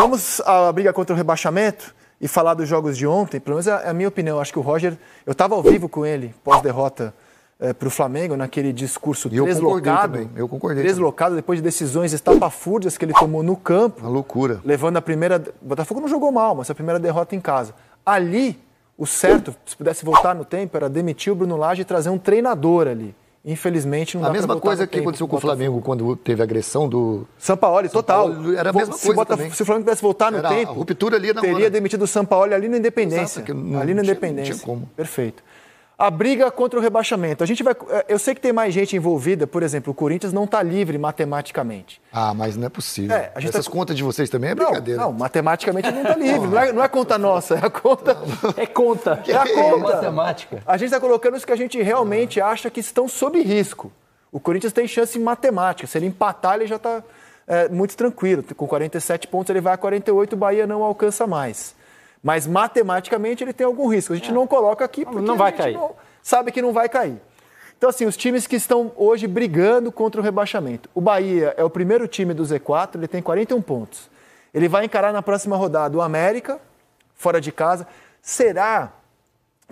Vamos à briga contra o rebaixamento e falar dos jogos de ontem. Pelo menos é a minha opinião. Acho que o Roger, eu estava ao vivo com ele pós-derrota é, eh, para o Flamengo, naquele discurso e deslocado. Eu concordei, Deslocado também. depois de decisões estapafúrdias que ele tomou no campo. Uma loucura. Levando a primeira. O Botafogo não jogou mal, mas a primeira derrota em casa. Ali, o certo, se pudesse voltar no tempo, era demitir o Bruno Lage e trazer um treinador ali. Infelizmente, não a dá A mesma coisa que aconteceu com o Flamengo quando teve a agressão do. Sampaoli, total. era a mesma se coisa. se o Flamengo tivesse voltar no era tempo. A ruptura ali na Teria hora. demitido o Sampaoli ali na Independência. Exato, não, ali na Independência. não tinha como. Perfeito a briga contra o rebaixamento. A gente vai, é, eu sei que tem mais gente envolvida, por exemplo, o Corinthians não está livre matematicamente. Ah, mas não é possível. É, Essas tá... contas de vocês também é brincadeira. Não, não matematicamente não está livre. não, é, não, é, conta nossa, é a conta. É conta. É a conta. É matemática. A gente está colocando os que a gente realmente acha que estão sob risco. O Corinthians tem chance em matemática. Se ele empatar, ele já está é, muito tranquilo. Com 47 pontos, ele vai a 48, o Bahia não alcança mais. Mas matematicamente ele tem algum risco. A gente é. não coloca aqui porque não vai cair. Não sabe que não vai cair. Então, assim, os times que estão hoje brigando contra o rebaixamento. O Bahia é o primeiro time do Z4, ele tem 41 pontos. Ele vai encarar na próxima rodada o América, fora de casa. Será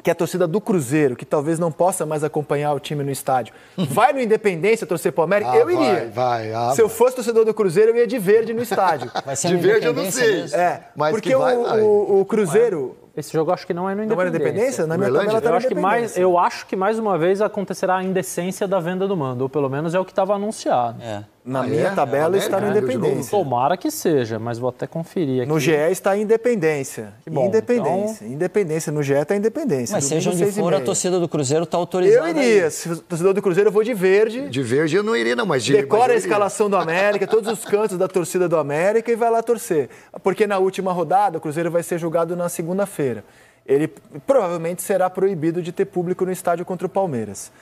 que é a torcida do Cruzeiro, que talvez não possa mais acompanhar o time no estádio, vai no Independência torcer pro América? Ah, eu iria. Vai, vai, ah, Se eu fosse torcedor do Cruzeiro, eu ia de verde no estádio. de verde eu não sei. É, Mas porque vai, o, vai. o, o Cruzeiro, esse jogo acho que não é no Independência. Não é Independência? Na minha tabela tá eu acho que mais, Eu acho que mais uma vez acontecerá a indecência da venda do mando, ou pelo menos é o que estava anunciado. É. Na ah, minha é? tabela está na né, Independência. Tomara que seja, mas vou até conferir aqui. No GE está a Independência. Bom, independência. Então... Independência. No GE está a Independência. Mas seja onde for, a torcida do Cruzeiro está autorizada. Eu iria. Se torcedor do Cruzeiro, eu vou de verde. De verde eu não iria, não, mas de Decora a escalação do América, todos os cantos da torcida do América e vai lá torcer. Porque na última rodada, o Cruzeiro vai ser julgado na segunda-feira. Ele provavelmente será proibido de ter público no estádio contra o Palmeiras.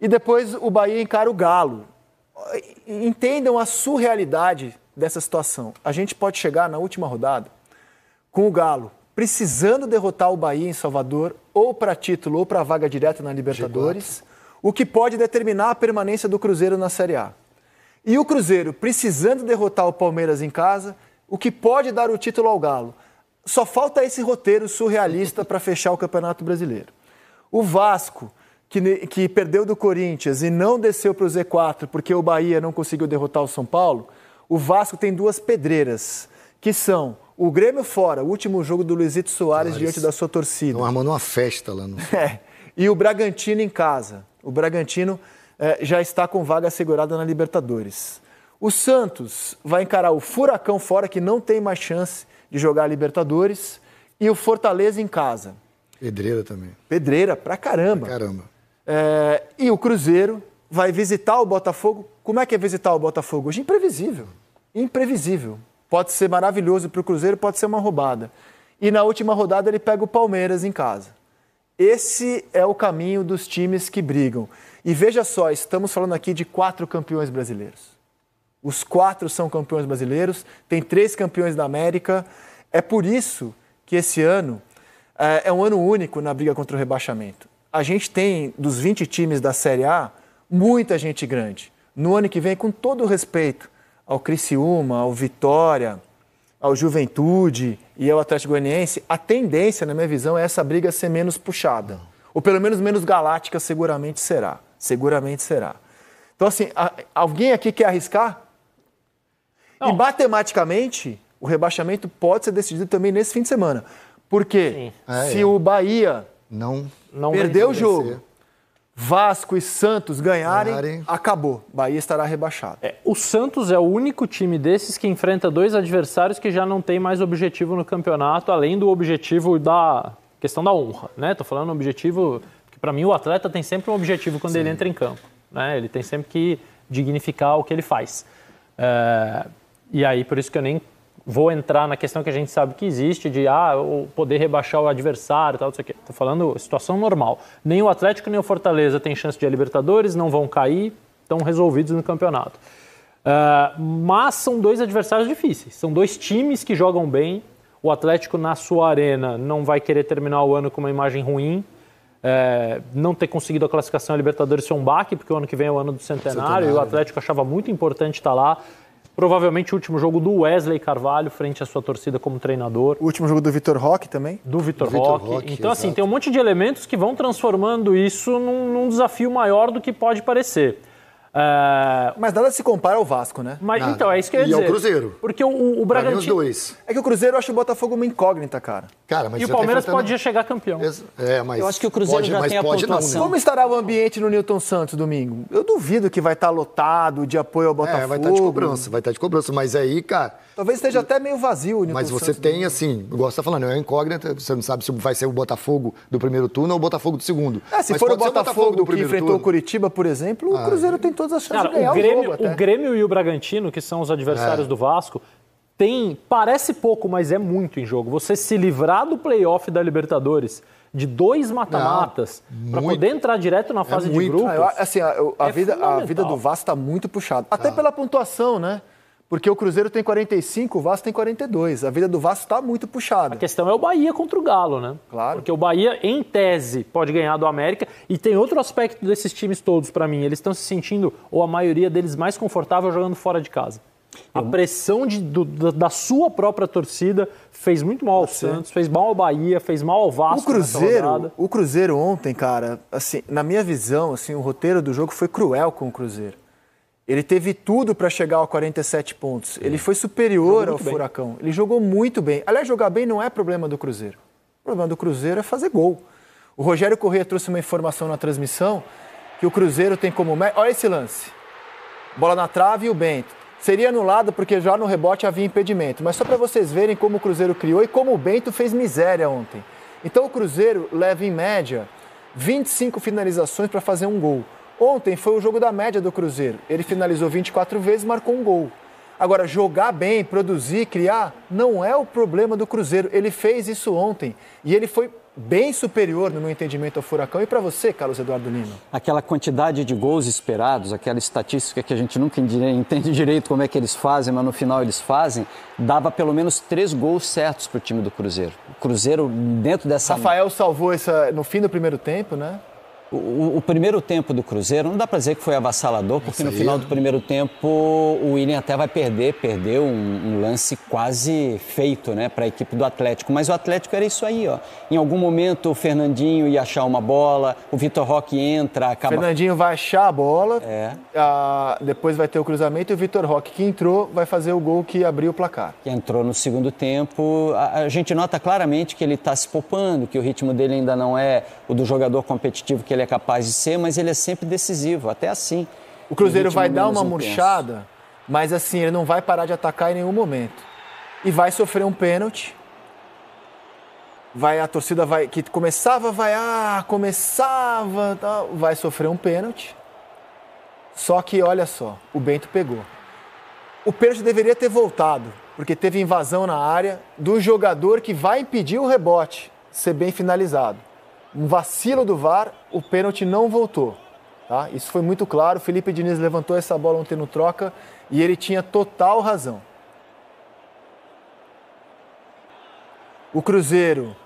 E depois o Bahia encara o Galo entendam a surrealidade dessa situação. A gente pode chegar na última rodada com o Galo precisando derrotar o Bahia em Salvador, ou para título, ou para vaga direta na Libertadores, o que pode determinar a permanência do Cruzeiro na Série A. E o Cruzeiro precisando derrotar o Palmeiras em casa, o que pode dar o título ao Galo. Só falta esse roteiro surrealista para fechar o Campeonato Brasileiro. O Vasco que, que perdeu do Corinthians e não desceu para o Z4 porque o Bahia não conseguiu derrotar o São Paulo, o Vasco tem duas pedreiras, que são o Grêmio fora, o último jogo do Luizito Soares Soares. diante da sua torcida. Estão armando uma festa lá no. É. E o Bragantino em casa. O Bragantino eh, já está com vaga assegurada na Libertadores. O Santos vai encarar o Furacão fora, que não tem mais chance de jogar a Libertadores. E o Fortaleza em casa. Pedreira também. Pedreira, pra caramba. Pra caramba. É, e o Cruzeiro vai visitar o Botafogo. Como é que é visitar o Botafogo hoje? É imprevisível. Imprevisível. Pode ser maravilhoso para o Cruzeiro, pode ser uma roubada. E na última rodada ele pega o Palmeiras em casa. Esse é o caminho dos times que brigam. E veja só, estamos falando aqui de quatro campeões brasileiros. Os quatro são campeões brasileiros, tem três campeões da América. É por isso que esse ano é, é um ano único na briga contra o rebaixamento a gente tem, dos 20 times da Série A, muita gente grande. No ano que vem, com todo o respeito ao Criciúma, ao Vitória, ao Juventude e ao Atlético Goianiense, a tendência, na minha visão, é essa briga ser menos puxada. Ou pelo menos menos galáctica, seguramente será. Seguramente será. Então, assim, a, alguém aqui quer arriscar? Não. E matematicamente, o rebaixamento pode ser decidido também nesse fim de semana. Porque Sim. É, se é. o Bahia não não Perdeu o jogo. Vasco e Santos ganharem, ganharem, acabou. Bahia estará rebaixado. É, o Santos é o único time desses que enfrenta dois adversários que já não tem mais objetivo no campeonato, além do objetivo da questão da honra, né? Tô falando objetivo que para mim o atleta tem sempre um objetivo quando Sim. ele entra em campo, né? Ele tem sempre que dignificar o que ele faz. É, e aí por isso que eu nem vou entrar na questão que a gente sabe que existe de ah, poder rebaixar o adversário, tal, não sei o quê. Tô falando situação normal. Nem o Atlético nem o Fortaleza tem chance de a Libertadores, não vão cair, estão resolvidos no campeonato. Uh, mas são dois adversários difíceis. São dois times que jogam bem. O Atlético na sua arena não vai querer terminar o ano com uma imagem ruim. É, não ter conseguido a classificação a Libertadores foi um baque, porque o ano que vem é o ano do centenário, centenário. e o Atlético achava muito importante estar lá. Provavelmente o último jogo do Wesley Carvalho frente à sua torcida como treinador. O último jogo do Vitor Roque também? Do Vitor Roque. Roque. Então, assim, exato. assim, tem um monte de elementos que vão transformando isso num, num desafio maior do que pode parecer. Uh, mas nada se compara ao Vasco, né? Mas então, é isso que eu ia dizer. E ao Cruzeiro. Porque o, o Bragantino. Os dois. É que o Cruzeiro acha o Botafogo uma incógnita, cara. cara mas e o Palmeiras tá pode já chegar campeão. É, mas. Eu acho que o Cruzeiro pode, já tem a pontuação. Não, né? Como estará o ambiente no Newton Santos domingo? Eu duvido que vai estar tá lotado de apoio ao é, Botafogo. É, vai estar tá de cobrança, vai estar tá de cobrança. Mas aí, cara. Talvez esteja até meio vazio o Newton Mas você Santos tem, domingo. assim, gosta falando, é uma incógnita, você não sabe se vai ser o Botafogo do primeiro turno ou o Botafogo do segundo. É, se mas for o Botafogo, o Botafogo, do que enfrentou turno. o Curitiba, por exemplo, o ah, Cruzeiro é. tem todo todas as chances Cara, de ganhar o, Grêmio, o jogo. Até. O Grêmio e o Bragantino, que são os adversários é. do Vasco, tem parece pouco, mas é muito em jogo. Você se livrar do playoff da Libertadores de dois mata-matas ah, para poder entrar direto na é fase é de grupos. Ah, eu, assim, a, a é vida, a vida do Vasco está muito puxada. Até ah. pela pontuação, né? Porque o Cruzeiro tem 45, o Vasco tem 42. A vida do Vasco está muito puxada. A questão é o Bahia contra o Galo, né? Claro. Porque o Bahia, em tese, pode ganhar do América. E tem outro aspecto desses times todos, para mim. Eles estão se sentindo, ou a maioria deles, mais confortável jogando fora de casa. A pressão de, do, da, sua própria torcida fez muito mal ao Santos, fez mal ao Bahia, fez mal ao Vasco. O Cruzeiro, o Cruzeiro ontem, cara, assim, na minha visão, assim, o roteiro do jogo foi cruel com o Cruzeiro. Ele teve tudo para chegar a 47 pontos. Ele foi superior ao bem. Furacão. Ele jogou muito bem. Aliás, jogar bem não é problema do Cruzeiro. O problema do Cruzeiro é fazer gol. O Rogério Corrêa trouxe uma informação na transmissão que o Cruzeiro tem como. Olha esse lance. Bola na trave e o Bento. Seria anulado porque já no rebote havia impedimento. Mas só para vocês verem como o Cruzeiro criou e como o Bento fez miséria ontem. Então o Cruzeiro leva em média 25 finalizações para fazer um gol. Ontem foi o jogo da média do Cruzeiro. Ele finalizou 24 vezes, marcou um gol. Agora, jogar bem, produzir, criar, não é o problema do Cruzeiro. Ele fez isso ontem e ele foi bem superior no meu entendimento ao Furacão. E para você, Carlos Eduardo Lima? Aquela quantidade de gols esperados, aquela estatística que a gente nunca entende direito como é que eles fazem, mas no final eles fazem, dava pelo menos três gols certos para o time do Cruzeiro. O Cruzeiro, dentro dessa. Rafael salvou essa no fim do primeiro tempo, né? O, o, primeiro tempo do Cruzeiro, não dá para dizer que foi avassalador, porque no final do primeiro tempo o William até vai perder, perdeu um, um lance quase feito né, para a equipe do Atlético. Mas o Atlético era isso aí, ó. Em algum momento o Fernandinho ia achar uma bola, o Vitor Roque entra, acaba. O Fernandinho vai achar a bola, é. a, depois vai ter o cruzamento e o Vitor Roque, que entrou, vai fazer o gol que abriu o placar. Que entrou no segundo tempo. A, a gente nota claramente que ele está se poupando, que o ritmo dele ainda não é o do jogador competitivo que ele é capaz de ser, mas ele é sempre decisivo, até assim. O Cruzeiro vai dar uma murchada, mas assim, ele não vai parar de atacar em nenhum momento. E vai sofrer um pênalti. Vai, a torcida vai que começava vai ah, começava, tá, vai sofrer um pênalti. Só que olha só, o Bento pegou. O pênalti deveria ter voltado, porque teve invasão na área do jogador que vai impedir o rebote ser bem finalizado um vacilo do VAR, o pênalti não voltou. Tá? Isso foi muito claro. Felipe Diniz levantou essa bola ontem no troca e ele tinha total razão. O Cruzeiro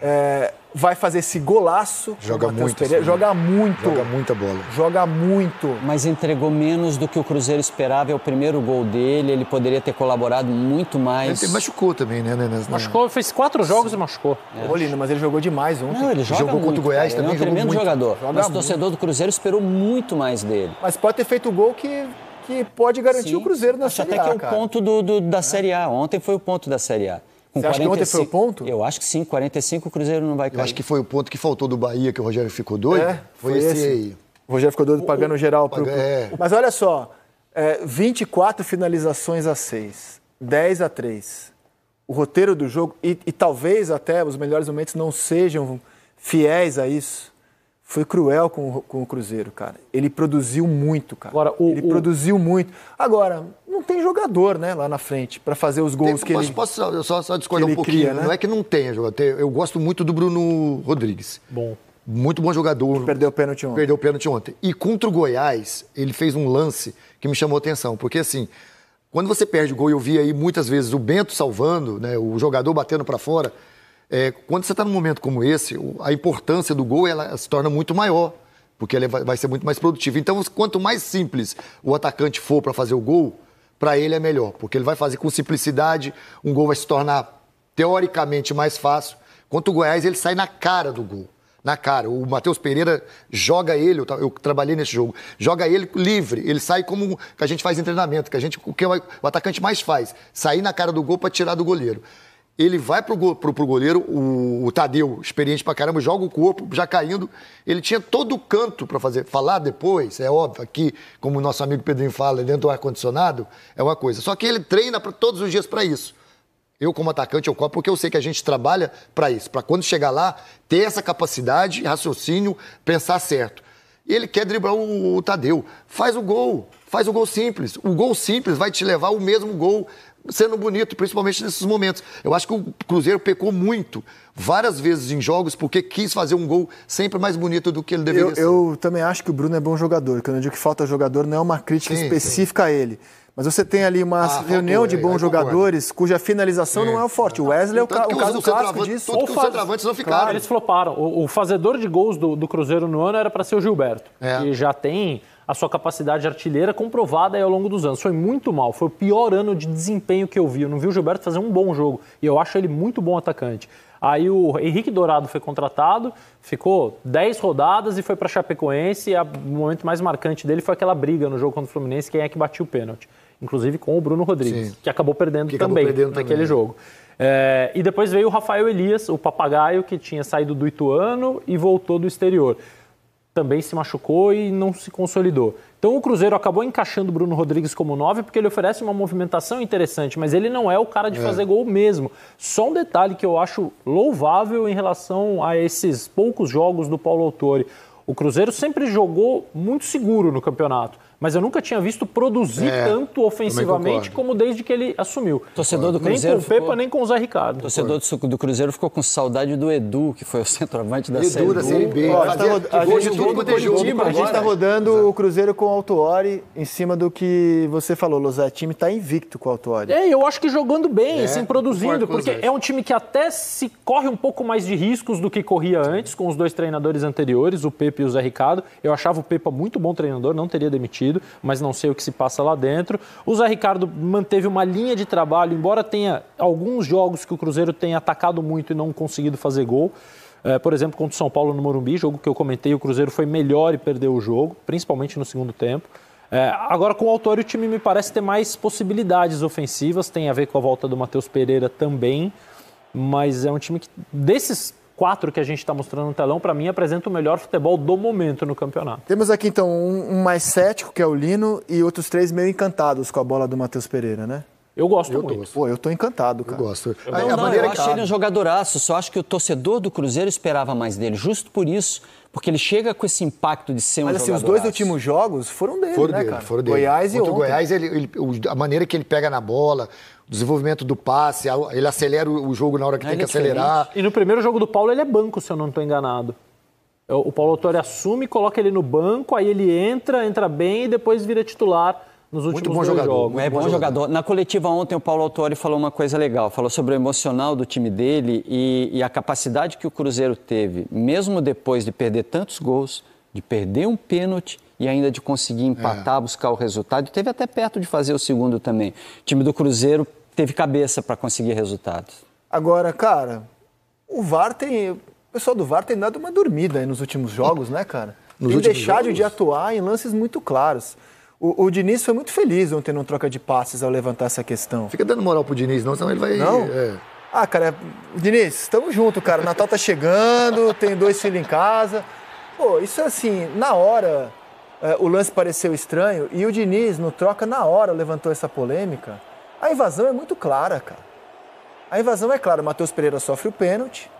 é, vai fazer esse golaço. Joga muito. Pereira, joga muito. Joga muita bola. Joga muito. Mas entregou menos do que o Cruzeiro esperava. É o primeiro gol dele. Ele poderia ter colaborado muito mais. Ele machucou também, né, Nenas? Machucou. Fez quatro jogos Sim. e machucou. É. Olino, mas ele jogou demais ontem. Não, ele joga jogou muito, contra o Goiás cara. também. Ele é um tremendo muito. jogador. Joga mas o torcedor do Cruzeiro esperou muito mais dele. Mas pode ter feito o gol que que pode garantir Sim. o Cruzeiro na Acho Série A. Acho até que é o cara. ponto do, do da é. Série A. Ontem foi o ponto da Série A. Com Você 45, que ontem foi o ponto? Eu acho que sim, 45 o Cruzeiro não vai cair. Eu acho que foi o ponto que faltou do Bahia, que o Rogério ficou doido. É, foi, foi esse, aí. O Rogério ficou doido pagando o, geral. Paga, é. Mas olha só, é, 24 finalizações a 6, 10 a 3. O roteiro do jogo, e, e talvez até os melhores momentos não sejam fiéis a isso foi cruel com, com o Cruzeiro, cara. Ele produziu muito, cara. Agora, o, ele o... produziu muito. Agora, não tem jogador, né, lá na frente, para fazer os gols tem, que posso, ele. Posso só, só, só discordar um pouquinho? Cria, né? Não é que não tenha jogador. Eu gosto muito do Bruno Rodrigues. Bom. Muito bom jogador. perdeu o pênalti ontem. Perdeu o pênalti ontem. E contra o Goiás, ele fez um lance que me chamou a atenção. Porque assim, quando você perde o gol, eu vi aí muitas vezes o Bento salvando, né, o jogador batendo para fora. É, quando você está num momento como esse, a importância do gol ela se torna muito maior, porque ela vai ser muito mais produtiva. Então, quanto mais simples o atacante for para fazer o gol, para ele é melhor, porque ele vai fazer com simplicidade, um gol vai se tornar teoricamente mais fácil. Quanto o Goiás, ele sai na cara do gol. Na cara. O Matheus Pereira joga ele, eu, eu trabalhei nesse jogo, joga ele livre. Ele sai como que a gente faz em treinamento, que a gente, o que o atacante mais faz, sair na cara do gol para tirar do goleiro ele vai pro, pro, pro goleiro, o, o, Tadeu, experiente pra caramba, joga o corpo, já caindo. Ele tinha todo o canto para fazer. Falar depois, é óbvio, aqui, como o nosso amigo Pedrinho fala, dentro do ar-condicionado, é uma coisa. Só que ele treina pra, todos os dias para isso. Eu, como atacante, eu copo porque eu sei que a gente trabalha para isso, para quando chegar lá, ter essa capacidade, raciocínio, pensar certo. Ele quer driblar o, o Tadeu. Faz o gol. Faz o gol simples. O gol simples vai te levar o mesmo gol sendo bonito, principalmente nesses momentos. Eu acho que o Cruzeiro pecou muito, várias vezes em jogos, porque quis fazer um gol sempre mais bonito do que ele deveria eu, ser. Eu também acho que o Bruno é bom jogador. Quando eu digo que falta jogador, não é uma crítica sim, específica sim. a ele. Mas você tem ali uma ah, reunião de é, bons jogadores cuja finalização é. não é o forte. O Wesley é o, ca o caso clássico disso. Ou faz... os centroavantes não ficaram. Claro, eles floparam. O, o fazedor de gols do, do Cruzeiro no ano era para ser o Gilberto. É. E já tem a sua capacidade artilheira comprovada ao longo dos anos. Foi muito mal, foi o pior ano de desempenho que eu vi. Eu não vi o Gilberto fazer um bom jogo e eu acho ele muito bom atacante. Aí o Henrique Dourado foi contratado, ficou 10 rodadas e foi para Chapecoense. E a, o momento mais marcante dele foi aquela briga no jogo contra o Fluminense, quem é que batiu o pênalti. Inclusive com o Bruno Rodrigues, Sim. que acabou perdendo que também acabou perdendo naquele também. Né? jogo. É, e depois veio o Rafael Elias, o papagaio que tinha saído do Ituano e voltou do exterior também se machucou e não se consolidou. Então o Cruzeiro acabou encaixando o Bruno Rodrigues como 9 porque ele oferece uma movimentação interessante, mas ele não é o cara de é. fazer gol mesmo. Só um detalhe que eu acho louvável em relação a esses poucos jogos do Paulo Autori. O Cruzeiro sempre jogou muito seguro no campeonato. Mas eu nunca tinha visto produzir é, tanto ofensivamente como desde que ele assumiu. Torcedor do Cruzeiro nem com o Pepa, ficou... nem com o Zé Ricardo. Torcedor do, do, Cruzeiro ficou com saudade do Edu, que foi o centroavante da Edu, Série B. a, a, gente está tá é tá rodando Exato. o Cruzeiro com o Altuori em cima do que você falou, Lozé. O time está invicto com o Altuori. É, eu acho que jogando bem, é, assim, produzindo, porque é um time que até se corre um pouco mais de riscos do que corria antes com os dois treinadores anteriores, o Pepa e o Zé Ricardo. Eu achava o Pepa muito bom treinador, não teria demitido mas não sei o que se passa lá dentro. O Zé Ricardo manteve uma linha de trabalho, embora tenha alguns jogos que o Cruzeiro tenha atacado muito e não conseguido fazer gol. É, por exemplo, contra o São Paulo no Morumbi, jogo que eu comentei, o Cruzeiro foi melhor e perdeu o jogo, principalmente no segundo tempo. É, agora, com o Autório, o time me parece ter mais possibilidades ofensivas, tem a ver com a volta do Matheus Pereira também, mas é um time que, desses quatro que a gente está mostrando no telão, para mim, apresenta o melhor futebol do momento no campeonato. Temos aqui, então, um, um, mais cético, que é o Lino, e outros três meio encantados com a bola do Matheus Pereira, né? Eu gosto eu muito. Pô, eu tô encantado, cara. Eu gosto. Eu, não, a não, eu acho ele um jogadoraço, só acho que o torcedor do Cruzeiro esperava mais dele, justo por isso, porque ele chega com esse impacto de ser um Mas, assim, os dois últimos jogos foram dele, foram né, dele, cara? Foram dele. Goiás e Contra Goiás, ele, ele, a maneira que ele pega na bola, desenvolvimento do passe, ele acelera o jogo na hora que ah, tem que acelerar. E no primeiro jogo do Paulo ele é banco, se eu não estou enganado. É, o Paulo Autori assume, coloca ele no banco, aí ele entra, entra bem e depois vira titular nos últimos Muito é bom jogador. jogos. É bom, jogador. Na coletiva ontem o Paulo Autori falou uma coisa legal, falou sobre o emocional do time dele e, e a capacidade que o Cruzeiro teve, mesmo depois de perder tantos gols, de perder um pênalti e ainda de conseguir empatar, é. buscar o resultado. teve até perto de fazer o segundo também. O time do Cruzeiro teve cabeça para conseguir resultados. Agora, cara, o VAR tem. O pessoal do VAR tem dado uma dormida nos últimos jogos, né, cara? Nos tem deixado jogos? de atuar em lances muito claros. O, o, Diniz foi muito feliz ontem numa troca de passes ao levantar essa questão. Fica dando moral pro Diniz, não, senão ele vai. Não? É... Ah, cara, Diniz, estamos junto, cara. Natal tá chegando, tem dois filhos em casa. Pô, isso é assim, na hora é, o lance pareceu estranho e o Diniz, no troca na hora, levantou essa polêmica. A invasão é muito clara, cara. A invasão é clara. O Matheus Pereira sofre o pênalti,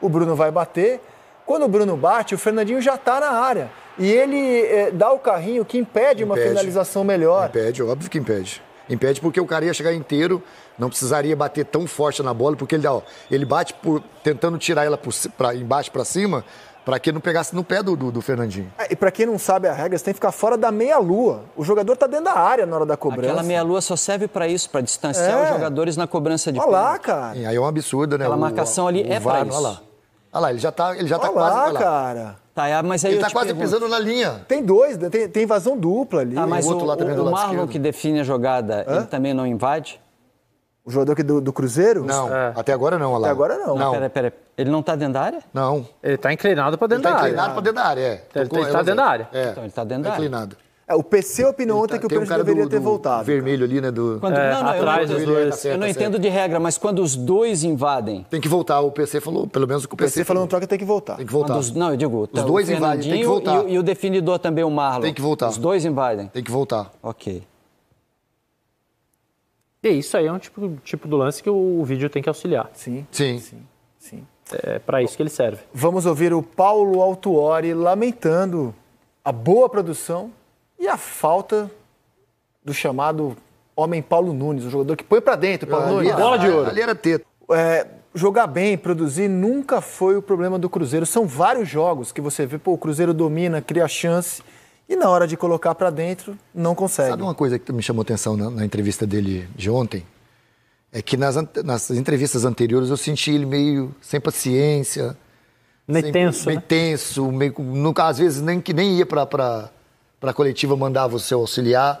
o Bruno vai bater. Quando o Bruno bate, o Fernandinho já está na área. E ele é, dá o carrinho que impede, impede, uma finalização melhor. Impede, óbvio que impede. Impede porque o cara ia chegar inteiro, não precisaria bater tão forte na bola, porque ele, ó, ele bate por, tentando tirar ela por, pra, embaixo para cima, para que não pegasse no pé do, do, do Fernandinho. É, e para quem não sabe a regra, você tem que ficar fora da meia-lua. O jogador está dentro da área na hora da cobrança. Aquela meia-lua só serve para isso, para distanciar é. os jogadores na cobrança de Olha lá, cara. E aí é um absurdo, né? Aquela o, marcação ali o, é para isso. Olha lá. Olha lá, ele já está ele já tá olha tá quase... Olha lá, cara. Tá, é, mas aí ele tá quase pergunto. pisando na linha. Tem dois, né? tem, tem invasão dupla ali. Tá, mas o, o, o Marlon que define a jogada, Hã? ele também não invade? O jogador que do, do Cruzeiro? Não, É. até agora não, Até agora não. Não. peraí. pera. Ele não tá dentro da área? Não. Ele tá inclinado pra dentro tá da área. inclinado pra dentro da área, é. Ele ele tá dentro da área. É. Então, ele tá dentro tá da área. Inclinado. É, o PC é opinou ontem tá- que o Pedro um do, deveria ter do voltado. vermelho ali, né? Do... Quando- É, eu atrás dos dois. Tá eu não entendo de regra, mas quando os dois invadem. Tem que voltar. O PC falou, pelo menos o que o PC, PC falou no troca tem que voltar. Tem que voltar. os- não, eu digo, Os dois o invadem, tem que voltar. E, o- e o definidor também, o Marlon. Tem que voltar. Os dois invadem. Tem que voltar. Ok. E isso aí é um tipo, tipo do lance que o, o vídeo tem que auxiliar. Sim. Sim. Sim. sim. É para isso que ele serve. Vamos ouvir o Paulo Altuori lamentando a boa produção e a falta do chamado homem Paulo Nunes, um jogador que põe para dentro, Paulo ah, Nunes. Era, bola de ouro. Ali era teto. É, jogar bem, produzir, nunca foi o problema do Cruzeiro. São vários jogos que você vê, pô, o Cruzeiro domina, cria chance, e na hora de colocar para dentro, não consegue. Sabe uma coisa que me chamou atenção na, na entrevista dele de ontem? É que nas, nas, entrevistas anteriores eu senti ele meio sem paciência. Meio sem, tenso. Meio né? tenso, meio, nunca, às vezes nem que nem ia para a coletiva mandar você auxiliar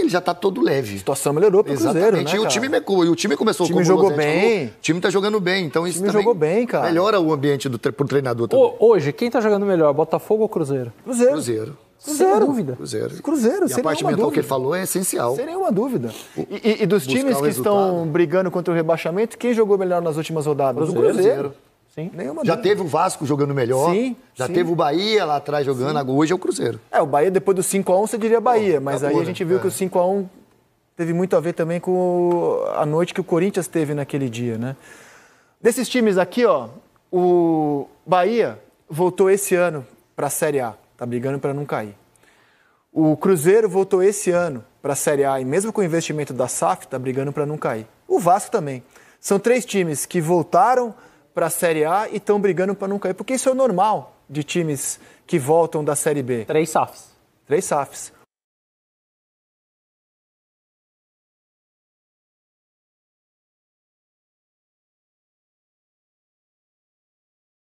ele já está todo leve. A situação melhorou para o Cruzeiro, né, E o time, e o time começou o time jogou o bem. Falou, o time está jogando bem, então isso o time jogou bem, cara. melhora o ambiente do, pro treinador também. O, hoje, quem está jogando melhor, Botafogo ou Cruzeiro? Cruzeiro. Cruzeiro. Sem dúvida. Cruzeiro. Cruzeiro, e sem a parte mental dúvida. que ele falou é essencial. Sem nenhuma dúvida. E, e, dos Buscar times que estão brigando contra o rebaixamento, quem jogou melhor nas últimas rodadas? Cruzeiro. O Cruzeiro. Sim. Nenhuma já dúvida. teve o Vasco jogando melhor. Sim. Já sim. teve o Bahia lá atrás jogando. Sim. Hoje é o Cruzeiro. É, o Bahia depois do 5x1 você diria Bahia, mas acabou, tá aí a gente viu é. que o 5x1 teve muito a ver também com a noite que o Corinthians teve naquele dia, né? Desses times aqui, ó, o Bahia voltou esse ano para a Série A, tá brigando para não cair. O Cruzeiro voltou esse ano para a Série A e mesmo com o investimento da SAF, tá brigando para não cair. O Vasco também. São três times que voltaram para a Série A e estão brigando para não cair, porque isso é normal de times que voltam da Série B. Três SAFs. Três SAFs.